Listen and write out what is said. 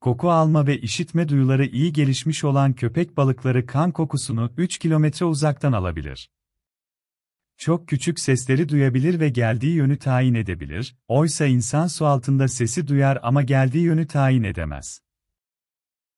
koku alma ve işitme duyuları iyi gelişmiş olan köpek balıkları kan kokusunu 3 kilometre uzaktan alabilir. Çok küçük sesleri duyabilir ve geldiği yönü tayin edebilir, oysa insan su altında sesi duyar ama geldiği yönü tayin edemez.